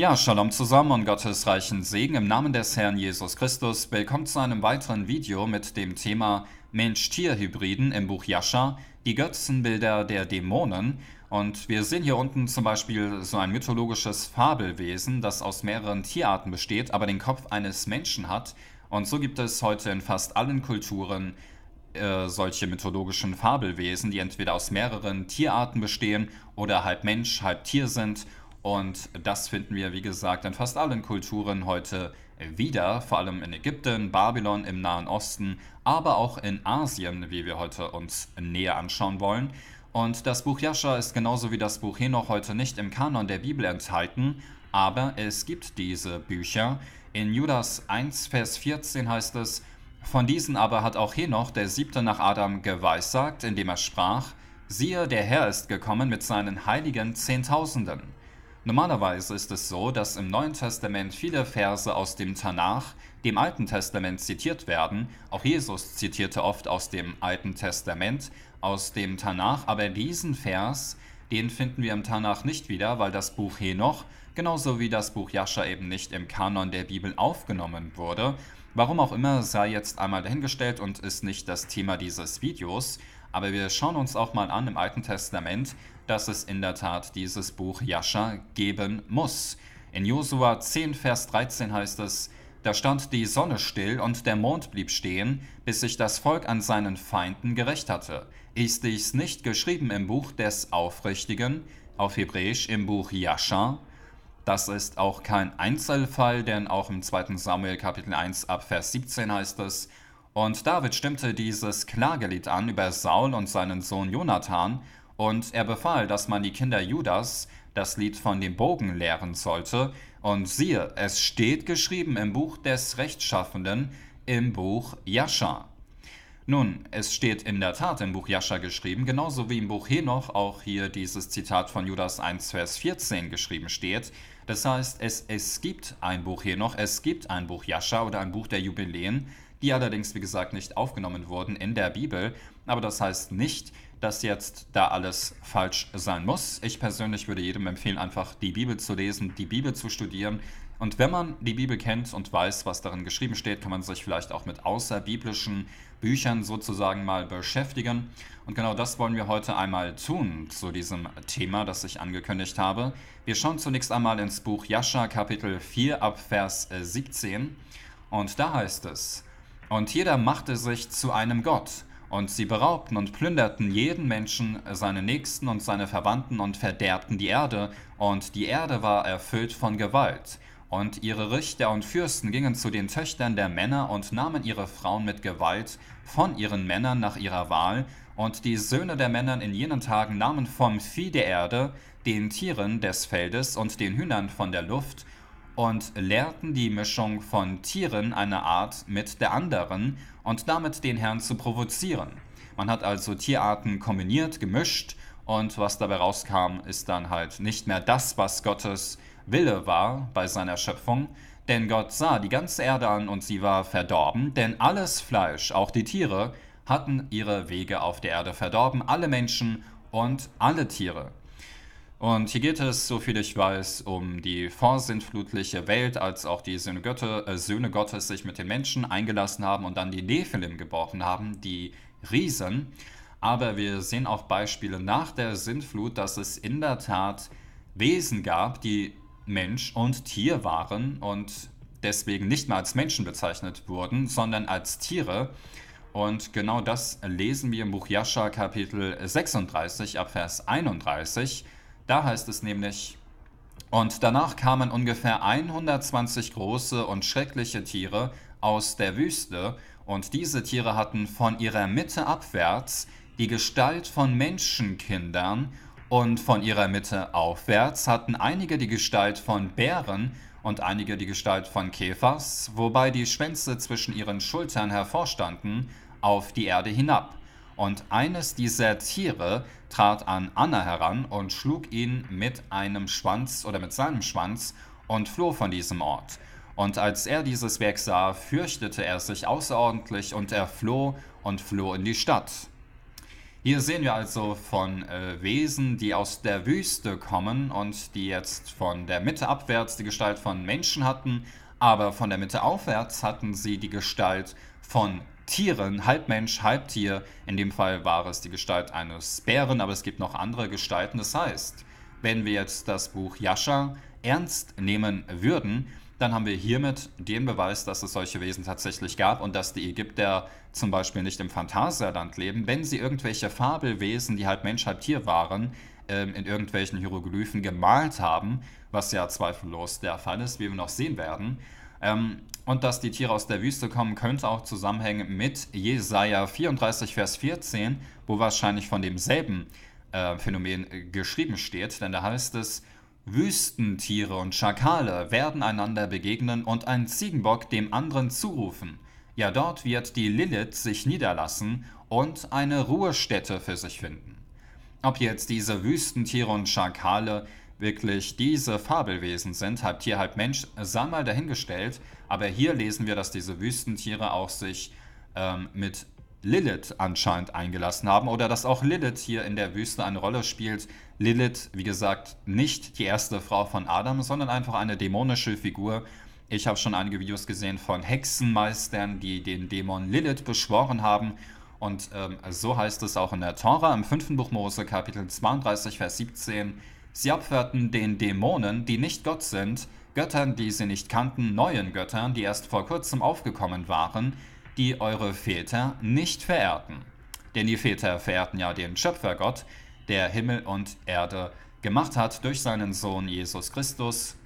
Ja, Shalom zusammen und Gottes reichen Segen im Namen des Herrn Jesus Christus. Willkommen zu einem weiteren Video mit dem Thema Mensch-Tier-Hybriden im Buch Jascha, die Götzenbilder der Dämonen. Und wir sehen hier unten zum Beispiel so ein mythologisches Fabelwesen, das aus mehreren Tierarten besteht, aber den Kopf eines Menschen hat. Und so gibt es heute in fast allen Kulturen äh, solche mythologischen Fabelwesen, die entweder aus mehreren Tierarten bestehen oder halb Mensch, halb Tier sind und das finden wir, wie gesagt, in fast allen Kulturen heute wieder, vor allem in Ägypten, Babylon, im Nahen Osten, aber auch in Asien, wie wir heute uns näher anschauen wollen. Und das Buch Jascha ist genauso wie das Buch Henoch heute nicht im Kanon der Bibel enthalten, aber es gibt diese Bücher. In Judas 1, Vers 14 heißt es, von diesen aber hat auch Henoch, der siebte nach Adam, geweissagt, indem er sprach, siehe, der Herr ist gekommen mit seinen heiligen Zehntausenden Normalerweise ist es so, dass im Neuen Testament viele Verse aus dem Tanach, dem Alten Testament, zitiert werden. Auch Jesus zitierte oft aus dem Alten Testament, aus dem Tanach, aber diesen Vers, den finden wir im Tanach nicht wieder, weil das Buch Henoch, genauso wie das Buch Jascha, eben nicht im Kanon der Bibel aufgenommen wurde. Warum auch immer, sei jetzt einmal dahingestellt und ist nicht das Thema dieses Videos. Aber wir schauen uns auch mal an im Alten Testament, dass es in der Tat dieses Buch Jascha geben muss. In Josua 10, Vers 13 heißt es, da stand die Sonne still und der Mond blieb stehen, bis sich das Volk an seinen Feinden gerecht hatte. Ist dies nicht geschrieben im Buch des Aufrichtigen, auf Hebräisch im Buch Jascha? Das ist auch kein Einzelfall, denn auch im 2. Samuel Kapitel 1 ab Vers 17 heißt es, und David stimmte dieses Klagelied an über Saul und seinen Sohn Jonathan und er befahl, dass man die Kinder Judas das Lied von dem Bogen lehren sollte, und siehe, es steht geschrieben im Buch des Rechtschaffenden, im Buch Jascha. Nun, es steht in der Tat im Buch Jascha geschrieben, genauso wie im Buch Henoch auch hier dieses Zitat von Judas 1, Vers 14 geschrieben steht. Das heißt, es, es gibt ein Buch Henoch, es gibt ein Buch Jascha oder ein Buch der Jubiläen, die allerdings, wie gesagt, nicht aufgenommen wurden in der Bibel. Aber das heißt nicht, dass jetzt da alles falsch sein muss. Ich persönlich würde jedem empfehlen, einfach die Bibel zu lesen, die Bibel zu studieren. Und wenn man die Bibel kennt und weiß, was darin geschrieben steht, kann man sich vielleicht auch mit außerbiblischen Büchern sozusagen mal beschäftigen. Und genau das wollen wir heute einmal tun zu diesem Thema, das ich angekündigt habe. Wir schauen zunächst einmal ins Buch Jascha Kapitel 4 ab Vers 17. Und da heißt es, und jeder machte sich zu einem Gott, und sie beraubten und plünderten jeden Menschen, seine Nächsten und seine Verwandten und verderbten die Erde, und die Erde war erfüllt von Gewalt. Und ihre Richter und Fürsten gingen zu den Töchtern der Männer und nahmen ihre Frauen mit Gewalt von ihren Männern nach ihrer Wahl, und die Söhne der Männer in jenen Tagen nahmen vom Vieh der Erde, den Tieren des Feldes und den Hühnern von der Luft und lehrten die Mischung von Tieren einer Art mit der anderen und damit den Herrn zu provozieren. Man hat also Tierarten kombiniert, gemischt und was dabei rauskam, ist dann halt nicht mehr das, was Gottes Wille war bei seiner Schöpfung, denn Gott sah die ganze Erde an und sie war verdorben, denn alles Fleisch, auch die Tiere, hatten ihre Wege auf der Erde verdorben, alle Menschen und alle Tiere. Und hier geht es, so viel ich weiß, um die vorsintflutliche Welt, als auch die Söhne, Götte, äh, Söhne Gottes sich mit den Menschen eingelassen haben und dann die Nephilim gebrochen haben, die Riesen. Aber wir sehen auch Beispiele nach der Sintflut, dass es in der Tat Wesen gab, die Mensch und Tier waren und deswegen nicht mehr als Menschen bezeichnet wurden, sondern als Tiere. Und genau das lesen wir im Buch Jascha Kapitel 36 ab Vers 31. Da heißt es nämlich, und danach kamen ungefähr 120 große und schreckliche Tiere aus der Wüste, und diese Tiere hatten von ihrer Mitte abwärts die Gestalt von Menschenkindern, und von ihrer Mitte aufwärts hatten einige die Gestalt von Bären und einige die Gestalt von Käfers, wobei die Schwänze zwischen ihren Schultern hervorstanden, auf die Erde hinab und eines dieser Tiere trat an Anna heran und schlug ihn mit einem Schwanz oder mit seinem Schwanz und floh von diesem Ort. Und als er dieses Werk sah, fürchtete er sich außerordentlich und er floh und floh in die Stadt. Hier sehen wir also von äh, Wesen, die aus der Wüste kommen und die jetzt von der Mitte abwärts die Gestalt von Menschen hatten, aber von der Mitte aufwärts hatten sie die Gestalt von Tieren, halb Mensch, halb Tier. In dem Fall war es die Gestalt eines Bären, aber es gibt noch andere Gestalten. Das heißt, wenn wir jetzt das Buch Jascha ernst nehmen würden, dann haben wir hiermit den Beweis, dass es solche Wesen tatsächlich gab und dass die Ägypter zum Beispiel nicht im Phantasialand leben. Wenn sie irgendwelche Fabelwesen, die halb Mensch, halb Tier waren, ähm, in irgendwelchen Hieroglyphen gemalt haben, was ja zweifellos der Fall ist, wie wir noch sehen werden, ähm, und dass die Tiere aus der Wüste kommen, könnte auch zusammenhängen mit Jesaja 34, Vers 14, wo wahrscheinlich von demselben äh, Phänomen äh, geschrieben steht, denn da heißt es, Wüstentiere und Schakale werden einander begegnen und ein Ziegenbock dem anderen zurufen. Ja, dort wird die Lilith sich niederlassen und eine Ruhestätte für sich finden. Ob jetzt diese Wüstentiere und Schakale wirklich diese Fabelwesen sind, halb Tier, halb Mensch, sei mal dahingestellt, aber hier lesen wir, dass diese Wüstentiere auch sich ähm, mit Lilith anscheinend eingelassen haben oder dass auch Lilith hier in der Wüste eine Rolle spielt. Lilith, wie gesagt, nicht die erste Frau von Adam, sondern einfach eine dämonische Figur. Ich habe schon einige Videos gesehen von Hexenmeistern, die den Dämon Lilith beschworen haben. Und ähm, so heißt es auch in der Tora im 5. Buch Mose, Kapitel 32, Vers 17. Sie opferten den Dämonen, die nicht Gott sind, Göttern, die sie nicht kannten, neuen Göttern, die erst vor kurzem aufgekommen waren, die eure Väter nicht verehrten. Denn die Väter verehrten ja den Schöpfergott, der Himmel und Erde gemacht hat durch seinen Sohn Jesus Christus.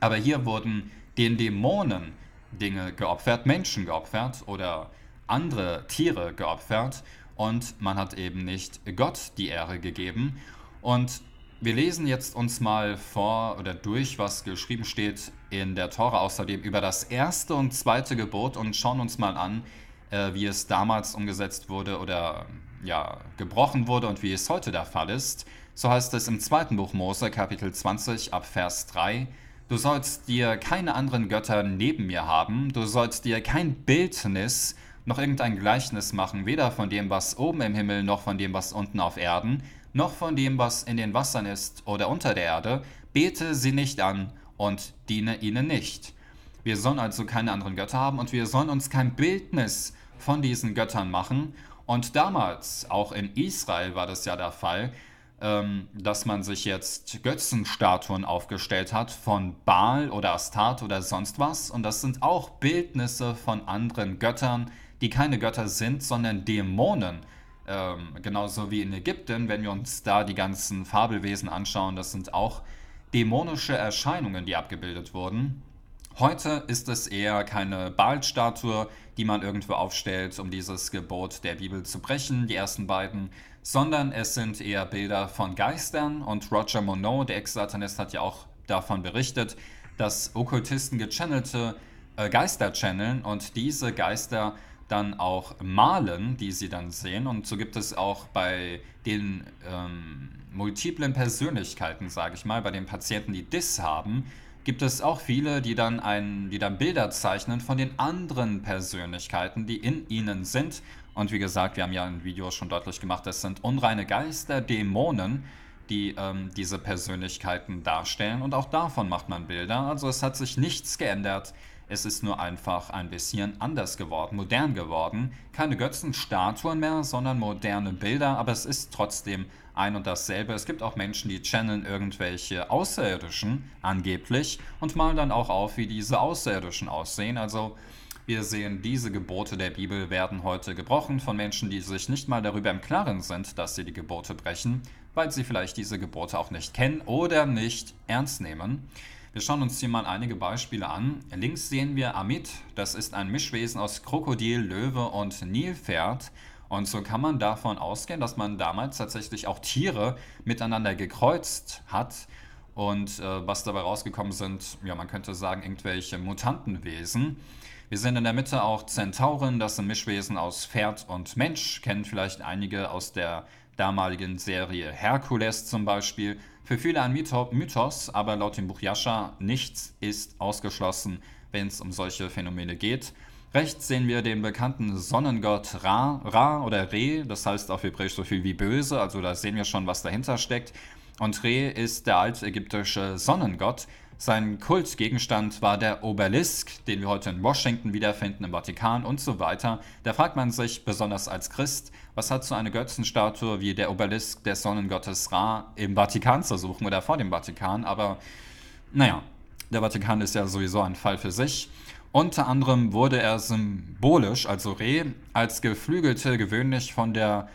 Aber hier wurden den Dämonen Dinge geopfert, Menschen geopfert oder andere Tiere geopfert und man hat eben nicht Gott die Ehre gegeben. Und wir lesen jetzt uns mal vor oder durch, was geschrieben steht in der Tora außerdem über das erste und zweite Gebot und schauen uns mal an, äh, wie es damals umgesetzt wurde oder ja, gebrochen wurde und wie es heute der Fall ist. So heißt es im zweiten Buch Mose, Kapitel 20, ab Vers 3. Du sollst dir keine anderen Götter neben mir haben, du sollst dir kein Bildnis noch irgendein Gleichnis machen, weder von dem, was oben im Himmel noch von dem, was unten auf Erden, noch von dem, was in den Wassern ist oder unter der Erde, bete sie nicht an und diene ihnen nicht. Wir sollen also keine anderen Götter haben und wir sollen uns kein Bildnis von diesen Göttern machen. Und damals, auch in Israel war das ja der Fall, ähm, dass man sich jetzt Götzenstatuen aufgestellt hat von Baal oder Astart oder sonst was. Und das sind auch Bildnisse von anderen Göttern, die keine Götter sind, sondern Dämonen. Ähm, genauso wie in Ägypten, wenn wir uns da die ganzen Fabelwesen anschauen, das sind auch dämonische Erscheinungen, die abgebildet wurden. Heute ist es eher keine Baalstatue, die man irgendwo aufstellt, um dieses Gebot der Bibel zu brechen, die ersten beiden, sondern es sind eher Bilder von Geistern und Roger Monod, der Ex-Satanist, hat ja auch davon berichtet, dass Okkultisten gechannelte äh, Geister channeln und diese Geister dann auch malen, die sie dann sehen. Und so gibt es auch bei den ähm, multiplen Persönlichkeiten, sage ich mal, bei den Patienten, die DIS haben, gibt es auch viele, die dann, ein, die dann Bilder zeichnen von den anderen Persönlichkeiten, die in ihnen sind. Und wie gesagt, wir haben ja im Video schon deutlich gemacht, das sind unreine Geister, Dämonen, die ähm, diese Persönlichkeiten darstellen. Und auch davon macht man Bilder. Also es hat sich nichts geändert es ist nur einfach ein bisschen anders geworden, modern geworden. Keine Götzenstatuen mehr, sondern moderne Bilder, aber es ist trotzdem ein und dasselbe. Es gibt auch Menschen, die channeln irgendwelche Außerirdischen angeblich und malen dann auch auf, wie diese Außerirdischen aussehen. Also wir sehen, diese Gebote der Bibel werden heute gebrochen von Menschen, die sich nicht mal darüber im Klaren sind, dass sie die Gebote brechen, weil sie vielleicht diese Gebote auch nicht kennen oder nicht ernst nehmen. Wir schauen uns hier mal einige Beispiele an. Links sehen wir Amit, das ist ein Mischwesen aus Krokodil, Löwe und Nilpferd. Und so kann man davon ausgehen, dass man damals tatsächlich auch Tiere miteinander gekreuzt hat. Und äh, was dabei rausgekommen sind, ja, man könnte sagen, irgendwelche Mutantenwesen. Wir sehen in der Mitte auch Zentauren, das sind Mischwesen aus Pferd und Mensch, kennen vielleicht einige aus der damaligen Serie Herkules zum Beispiel. Für viele ein Mythos, aber laut dem Buch Yasha nichts ist ausgeschlossen, wenn es um solche Phänomene geht. Rechts sehen wir den bekannten Sonnengott Ra, Ra oder Re, das heißt auf Hebräisch so viel wie böse, also da sehen wir schon, was dahinter steckt. Und Re ist der altägyptische Sonnengott, sein Kultgegenstand war der Obelisk, den wir heute in Washington wiederfinden, im Vatikan und so weiter. Da fragt man sich, besonders als Christ, was hat so eine Götzenstatue wie der Obelisk des Sonnengottes Ra im Vatikan zu suchen oder vor dem Vatikan? Aber naja, der Vatikan ist ja sowieso ein Fall für sich. Unter anderem wurde er symbolisch, also Reh, als geflügelte, gewöhnlich von der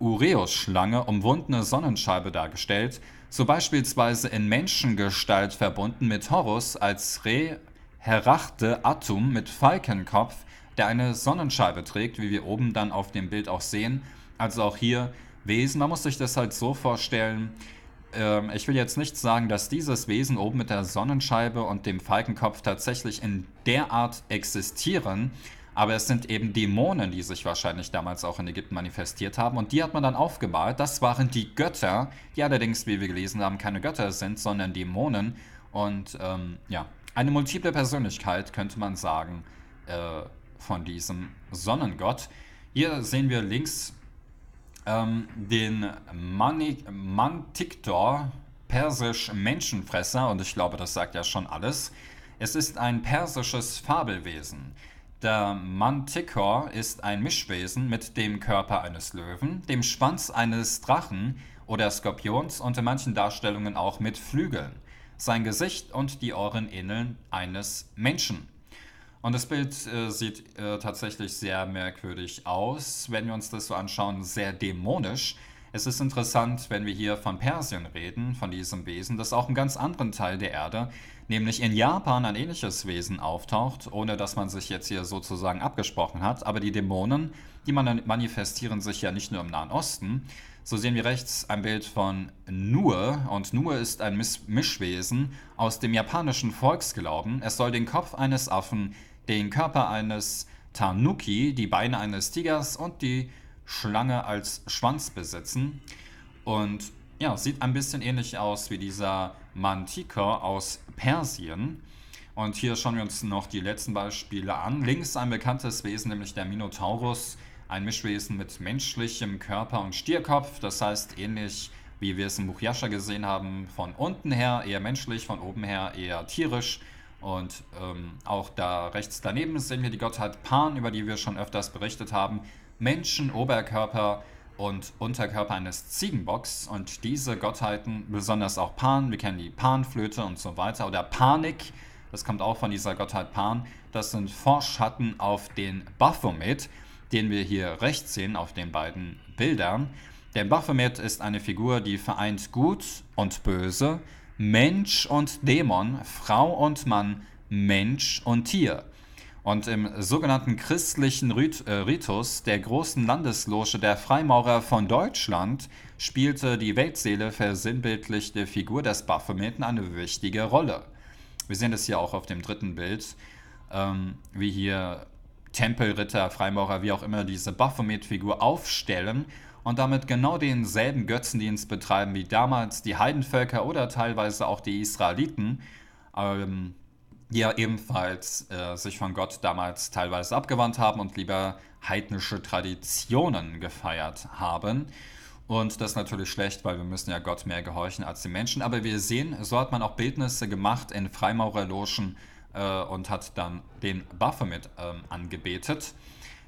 Ureus-Schlange umwundene Sonnenscheibe dargestellt – so beispielsweise in Menschengestalt verbunden mit Horus als Re Herachte Atum mit Falkenkopf, der eine Sonnenscheibe trägt, wie wir oben dann auf dem Bild auch sehen. Also auch hier Wesen, man muss sich das halt so vorstellen, ähm, ich will jetzt nicht sagen, dass dieses Wesen oben mit der Sonnenscheibe und dem Falkenkopf tatsächlich in der Art existieren, aber es sind eben Dämonen, die sich wahrscheinlich damals auch in Ägypten manifestiert haben. Und die hat man dann aufgemalt. Das waren die Götter, die allerdings, wie wir gelesen haben, keine Götter sind, sondern Dämonen. Und ähm, ja, eine multiple Persönlichkeit könnte man sagen äh, von diesem Sonnengott. Hier sehen wir links ähm, den Mantiktor, persisch Menschenfresser, und ich glaube, das sagt ja schon alles. Es ist ein persisches Fabelwesen. Der Manticor ist ein Mischwesen mit dem Körper eines Löwen, dem Schwanz eines Drachen oder Skorpions und in manchen Darstellungen auch mit Flügeln. Sein Gesicht und die Ohren ähneln eines Menschen. Und das Bild äh, sieht äh, tatsächlich sehr merkwürdig aus. Wenn wir uns das so anschauen, sehr dämonisch. Es ist interessant, wenn wir hier von Persien reden, von diesem Wesen, das auch im ganz anderen Teil der Erde, nämlich in Japan, ein ähnliches Wesen auftaucht, ohne dass man sich jetzt hier sozusagen abgesprochen hat. Aber die Dämonen, die manifestieren sich ja nicht nur im Nahen Osten. So sehen wir rechts ein Bild von Nue, und Nue ist ein Mischwesen aus dem japanischen Volksglauben. Es soll den Kopf eines Affen, den Körper eines Tanuki, die Beine eines Tigers und die Schlange als Schwanz besitzen. Und ja, sieht ein bisschen ähnlich aus wie dieser Mantiker aus Persien. Und hier schauen wir uns noch die letzten Beispiele an. Links ein bekanntes Wesen, nämlich der Minotaurus, ein Mischwesen mit menschlichem Körper und Stierkopf. Das heißt, ähnlich wie wir es im Buch Yasha gesehen haben, von unten her eher menschlich, von oben her eher tierisch. Und ähm, auch da rechts daneben sehen wir die Gottheit Pan, über die wir schon öfters berichtet haben. Menschen, Oberkörper und Unterkörper eines Ziegenbocks. Und diese Gottheiten, besonders auch Pan, wir kennen die Panflöte und so weiter, oder Panik, das kommt auch von dieser Gottheit Pan, das sind Vorschatten auf den Baphomet, den wir hier rechts sehen auf den beiden Bildern. Der Baphomet ist eine Figur, die vereint Gut und Böse, Mensch und Dämon, Frau und Mann, Mensch und Tier. Und im sogenannten christlichen Rit äh, Ritus der großen Landesloge der Freimaurer von Deutschland spielte die Weltseele versinnbildlichte Figur des Baphometen eine wichtige Rolle. Wir sehen das hier auch auf dem dritten Bild, ähm, wie hier Tempelritter, Freimaurer, wie auch immer, diese Baphomet-Figur aufstellen und damit genau denselben Götzendienst betreiben wie damals die Heidenvölker oder teilweise auch die Israeliten. Ähm, die ja ebenfalls äh, sich von Gott damals teilweise abgewandt haben und lieber heidnische Traditionen gefeiert haben. Und das ist natürlich schlecht, weil wir müssen ja Gott mehr gehorchen als die Menschen. Aber wir sehen, so hat man auch Bildnisse gemacht in Freimaurerlogen äh, und hat dann den Baphomet ähm, angebetet.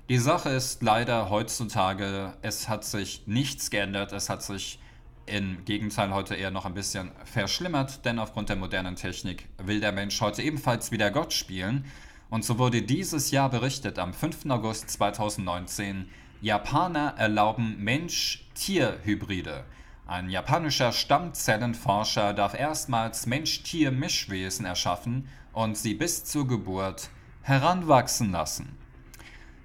Die Sache ist leider heutzutage, es hat sich nichts geändert, es hat sich im Gegenteil heute eher noch ein bisschen verschlimmert, denn aufgrund der modernen Technik will der Mensch heute ebenfalls wieder Gott spielen. Und so wurde dieses Jahr berichtet, am 5. August 2019, Japaner erlauben Mensch-Tier-Hybride. Ein japanischer Stammzellenforscher darf erstmals Mensch-Tier-Mischwesen erschaffen und sie bis zur Geburt heranwachsen lassen.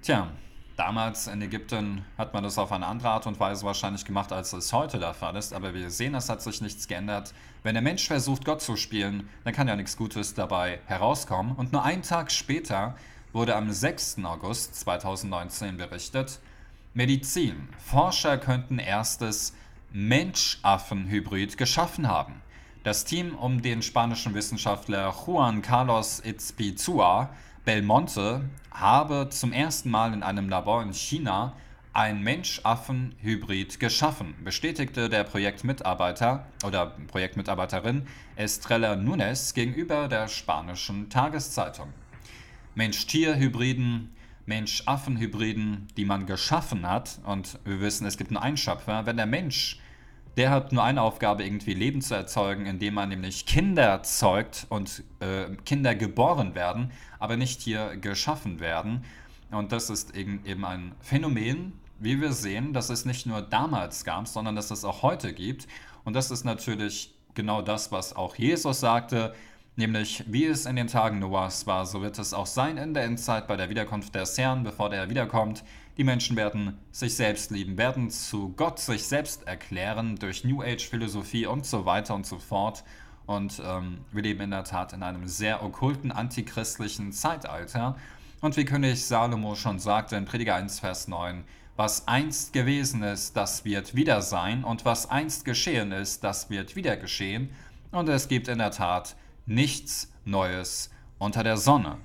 Tja, Damals in Ägypten hat man das auf eine andere Art und Weise wahrscheinlich gemacht, als es heute der Fall ist, aber wir sehen, es hat sich nichts geändert. Wenn der Mensch versucht, Gott zu spielen, dann kann ja nichts Gutes dabei herauskommen. Und nur einen Tag später wurde am 6. August 2019 berichtet, Medizin. Forscher könnten erstes Mensch-Affen-Hybrid geschaffen haben. Das Team um den spanischen Wissenschaftler Juan Carlos Itzpizua Belmonte habe zum ersten Mal in einem Labor in China ein Mensch-Affen-Hybrid geschaffen, bestätigte der Projektmitarbeiter oder Projektmitarbeiterin Estrella Nunes gegenüber der spanischen Tageszeitung. Mensch-Tier-Hybriden, Mensch-Affen-Hybriden, die man geschaffen hat, und wir wissen, es gibt einen Einschöpfer, wenn der Mensch der hat nur eine Aufgabe, irgendwie Leben zu erzeugen, indem man nämlich Kinder zeugt und äh, Kinder geboren werden, aber nicht hier geschaffen werden. Und das ist eben, eben ein Phänomen, wie wir sehen, dass es nicht nur damals gab, sondern dass es auch heute gibt. Und das ist natürlich genau das, was auch Jesus sagte. Nämlich, wie es in den Tagen Noahs war, so wird es auch sein in der Endzeit bei der Wiederkunft des Herrn, bevor der wiederkommt. Die Menschen werden sich selbst lieben, werden zu Gott sich selbst erklären durch New Age-Philosophie und so weiter und so fort. Und ähm, wir leben in der Tat in einem sehr okkulten, antichristlichen Zeitalter. Und wie König Salomo schon sagte in Prediger 1, Vers 9, was einst gewesen ist, das wird wieder sein, und was einst geschehen ist, das wird wieder geschehen. Und es gibt in der Tat nichts Neues unter der Sonne.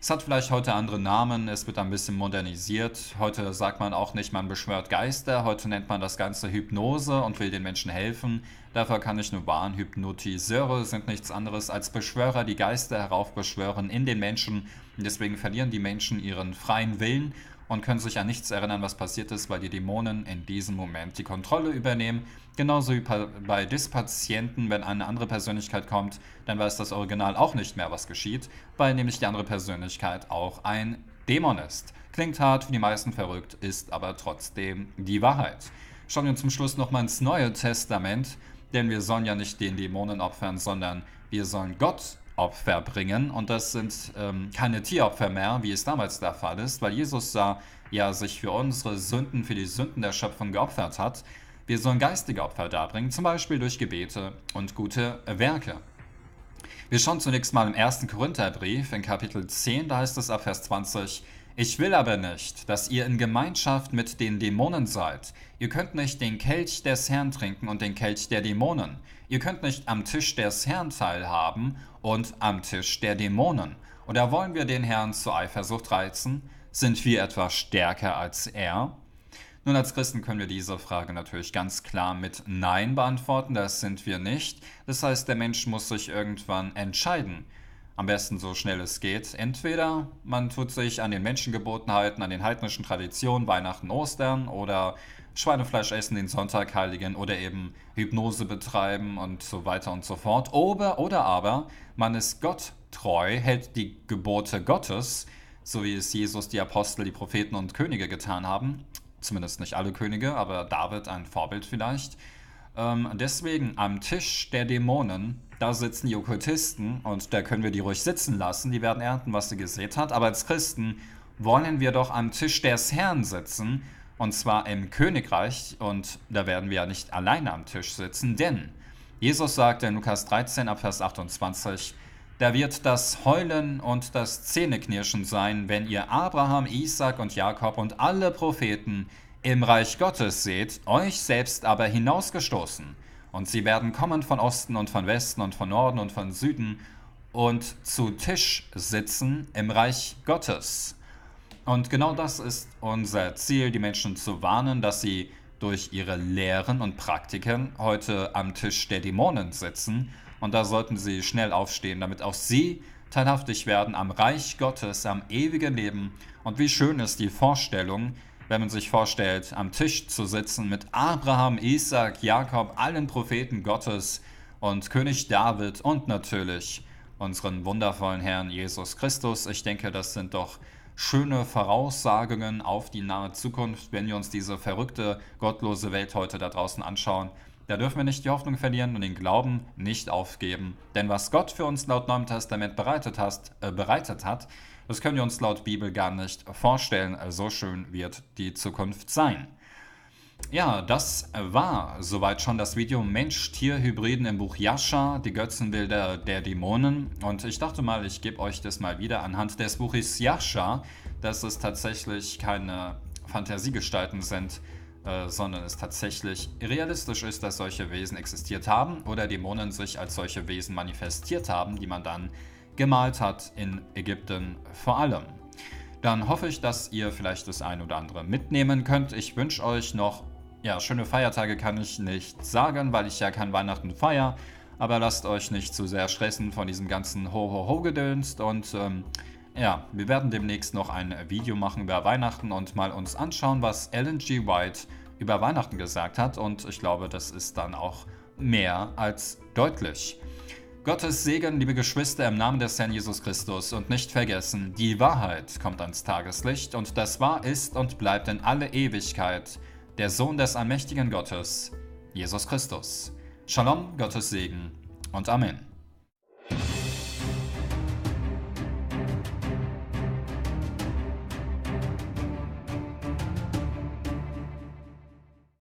Es hat vielleicht heute andere Namen, es wird ein bisschen modernisiert. Heute sagt man auch nicht, man beschwört Geister, heute nennt man das Ganze Hypnose und will den Menschen helfen. Dafür kann ich nur warnen, Hypnotiseure sind nichts anderes als Beschwörer, die Geister heraufbeschwören in den Menschen. Und deswegen verlieren die Menschen ihren freien Willen und können sich an nichts erinnern, was passiert ist, weil die Dämonen in diesem Moment die Kontrolle übernehmen. Genauso wie bei Dispatienten, wenn eine andere Persönlichkeit kommt, dann weiß das Original auch nicht mehr, was geschieht, weil nämlich die andere Persönlichkeit auch ein Dämon ist. Klingt hart, für die meisten verrückt, ist aber trotzdem die Wahrheit. Schauen wir zum Schluss nochmal ins Neue Testament, denn wir sollen ja nicht den Dämonen opfern, sondern wir sollen Gott Opfer bringen. Und das sind ähm, keine Tieropfer mehr, wie es damals der Fall ist, weil Jesus da ja sich für unsere Sünden, für die Sünden der Schöpfung geopfert hat. Wir sollen geistige Opfer darbringen, zum Beispiel durch Gebete und gute Werke. Wir schauen zunächst mal im 1. Korintherbrief in Kapitel 10, da heißt es ab Vers 20, ich will aber nicht, dass ihr in Gemeinschaft mit den Dämonen seid. Ihr könnt nicht den Kelch des Herrn trinken und den Kelch der Dämonen. Ihr könnt nicht am Tisch des Herrn teilhaben und am Tisch der Dämonen. Oder wollen wir den Herrn zur Eifersucht reizen? Sind wir etwa stärker als er? Nun, als Christen können wir diese Frage natürlich ganz klar mit Nein beantworten, das sind wir nicht. Das heißt, der Mensch muss sich irgendwann entscheiden. Am besten so schnell es geht. Entweder man tut sich an den Menschengebotenheiten, an den heidnischen Traditionen, Weihnachten, Ostern oder Schweinefleisch essen, den Sonntag heiligen oder eben Hypnose betreiben und so weiter und so fort. Oder, oder aber man ist Gott treu, hält die Gebote Gottes, so wie es Jesus, die Apostel, die Propheten und Könige getan haben. Zumindest nicht alle Könige, aber David ein Vorbild vielleicht. Ähm, deswegen am Tisch der Dämonen da sitzen die Okkultisten und da können wir die ruhig sitzen lassen. Die werden ernten, was sie gesät hat. Aber als Christen wollen wir doch am Tisch des Herrn sitzen und zwar im Königreich, und da werden wir ja nicht alleine am Tisch sitzen, denn Jesus sagte in Lukas 13 ab Vers 28, da wird das Heulen und das Zähneknirschen sein, wenn ihr Abraham, Isaac und Jakob und alle Propheten im Reich Gottes seht, euch selbst aber hinausgestoßen. Und sie werden kommen von Osten und von Westen und von Norden und von Süden und zu Tisch sitzen im Reich Gottes. Und genau das ist unser Ziel, die Menschen zu warnen, dass sie durch ihre Lehren und Praktiken heute am Tisch der Dämonen sitzen. Und da sollten sie schnell aufstehen, damit auch sie teilhaftig werden am Reich Gottes, am ewigen Leben. Und wie schön ist die Vorstellung, wenn man sich vorstellt, am Tisch zu sitzen mit Abraham, Isaac, Jakob, allen Propheten Gottes und König David und natürlich unseren wundervollen Herrn Jesus Christus. Ich denke, das sind doch schöne Voraussagungen auf die nahe Zukunft, wenn wir uns diese verrückte, gottlose Welt heute da draußen anschauen. Da dürfen wir nicht die Hoffnung verlieren und den Glauben nicht aufgeben. Denn was Gott für uns laut Neuem Testament bereitet, hast, äh, bereitet hat, das können wir uns laut Bibel gar nicht vorstellen. So schön wird die Zukunft sein. Ja, das war soweit schon das Video Mensch-Tier-Hybriden im Buch Yasha, die Götzenbilder der Dämonen. Und ich dachte mal, ich gebe euch das mal wieder anhand des Buches Yasha, dass es tatsächlich keine Fantasiegestalten sind, äh, sondern es tatsächlich realistisch ist, dass solche Wesen existiert haben oder Dämonen sich als solche Wesen manifestiert haben, die man dann gemalt hat in Ägypten vor allem dann hoffe ich, dass ihr vielleicht das ein oder andere mitnehmen könnt. Ich wünsche euch noch ja, schöne Feiertage kann ich nicht sagen, weil ich ja kein Weihnachten feier. Aber lasst euch nicht zu sehr stressen von diesem ganzen Ho-Ho-Ho-Gedönst. Und ähm, ja, wir werden demnächst noch ein Video machen über Weihnachten und mal uns anschauen, was Ellen G. White über Weihnachten gesagt hat. Und ich glaube, das ist dann auch mehr als deutlich. Gottes Segen, liebe Geschwister, im Namen des Herrn Jesus Christus. Und nicht vergessen, die Wahrheit kommt ans Tageslicht und das wahr ist und bleibt in alle Ewigkeit der Sohn des allmächtigen Gottes, Jesus Christus. Shalom, Gottes Segen und Amen.